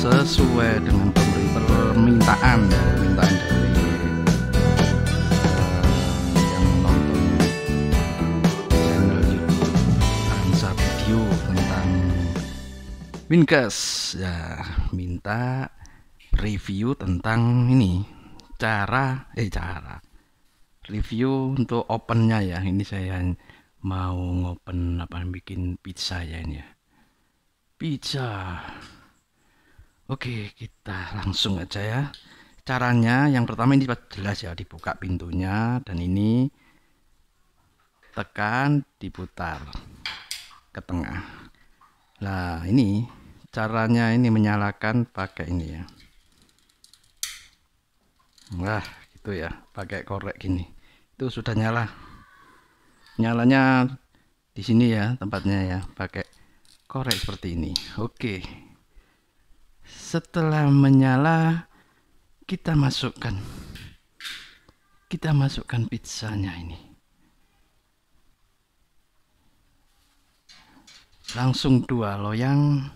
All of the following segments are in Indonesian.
sesuai dengan permintaan permintaan dari uh, yang menonton channel YouTube Ansa Video tentang Winkes ya minta review tentang ini cara eh cara review untuk opennya ya ini saya mau ngopen apa bikin pizza ya ini ya pizza Oke, kita langsung aja ya. Caranya yang pertama ini jelas ya, dibuka pintunya dan ini tekan diputar ke tengah. Nah, ini caranya ini menyalakan pakai ini ya. Wah, gitu ya, pakai korek gini. Itu sudah nyala. Nyalanya di sini ya tempatnya ya, pakai korek seperti ini. Oke. Setelah menyala, kita masukkan. Kita masukkan pizzanya ini. Langsung dua loyang.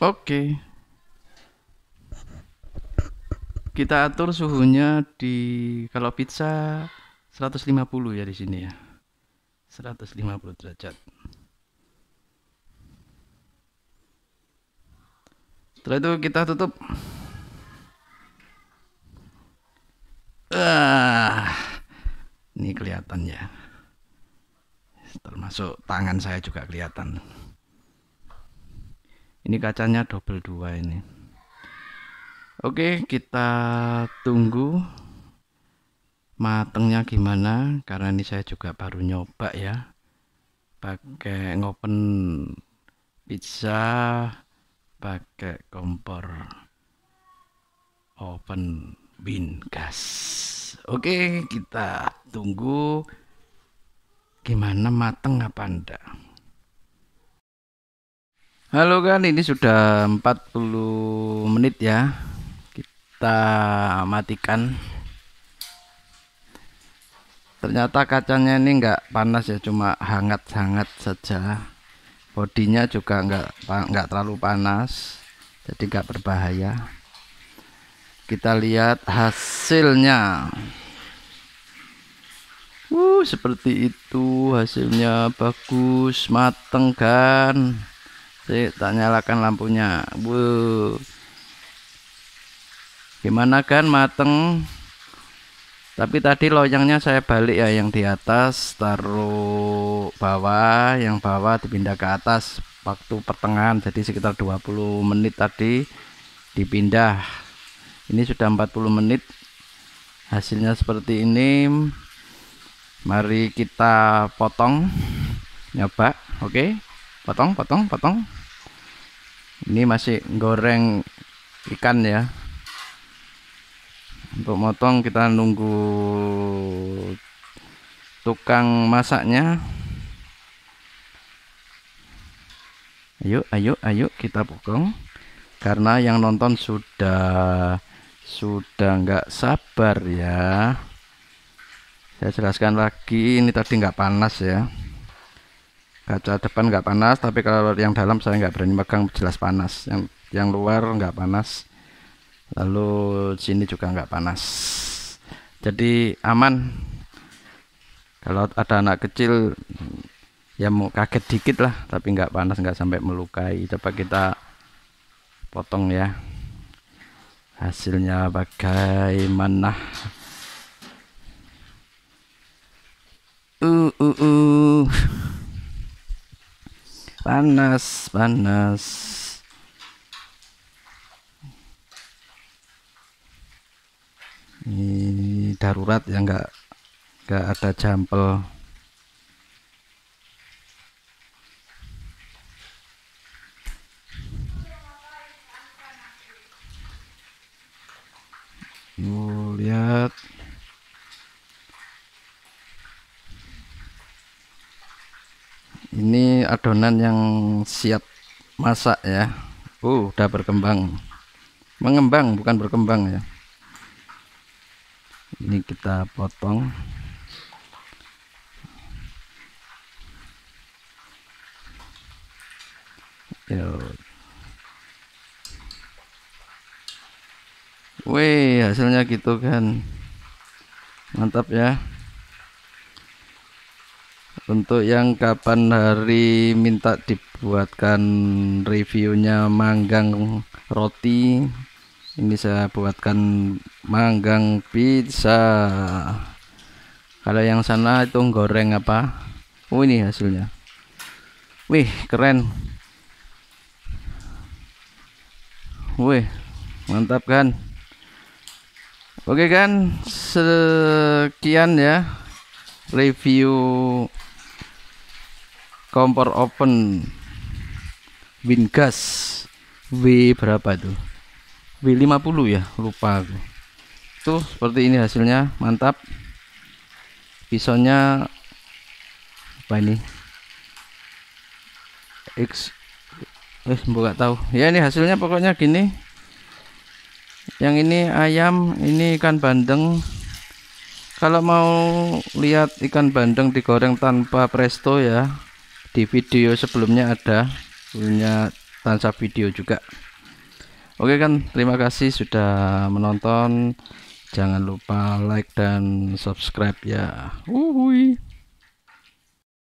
Oke. Kita atur suhunya di kalau pizza 150 ya di sini ya. 150 derajat setelah itu kita tutup ah, ini kelihatan ya termasuk tangan saya juga kelihatan ini kacanya double dua ini oke kita tunggu matengnya gimana karena ini saya juga baru nyoba ya pakai ngopen pizza pakai kompor open bin gas oke kita tunggu gimana mateng apa anda halo kan ini sudah 40 menit ya kita matikan ternyata kacanya ini enggak panas ya cuma hangat-hangat saja bodinya juga enggak enggak terlalu panas jadi enggak berbahaya kita lihat hasilnya uh seperti itu hasilnya bagus mateng kan sih tak nyalakan lampunya Wuh. gimana kan mateng tapi tadi loyangnya saya balik ya yang di atas taruh bawah yang bawah dipindah ke atas waktu pertengahan jadi sekitar 20 menit tadi dipindah ini sudah 40 menit hasilnya seperti ini mari kita potong nyoba oke okay. potong potong potong ini masih goreng ikan ya untuk motong kita nunggu tukang masaknya ayo ayo ayo kita potong karena yang nonton sudah sudah nggak sabar ya saya jelaskan lagi ini tadi nggak panas ya kaca depan nggak panas tapi kalau yang dalam saya nggak berani megang jelas panas yang yang luar nggak panas lalu sini juga nggak panas jadi aman kalau ada anak kecil ya mau kaget dikit lah tapi nggak panas nggak sampai melukai coba kita potong ya hasilnya bagaimana uh uh uh panas panas ini darurat ya enggak enggak ada jampel lihat ini adonan yang siap masak ya uh, udah berkembang mengembang bukan berkembang ya ini kita potong Wih hasilnya gitu kan mantap ya untuk yang kapan hari minta dibuatkan reviewnya manggang roti ini saya buatkan manggang pizza kalau yang sana itu goreng apa oh ini hasilnya wih keren wih mantap kan oke kan sekian ya review kompor open Wingas W berapa tuh W50 ya lupa aku tuh seperti ini hasilnya mantap Pisaunya apa ini X eh buka tahu ya ini hasilnya pokoknya gini yang ini ayam ini ikan bandeng kalau mau lihat ikan bandeng digoreng tanpa presto ya di video sebelumnya ada punya tansa video juga Oke kan, terima kasih sudah menonton. Jangan lupa like dan subscribe ya. Uhuy.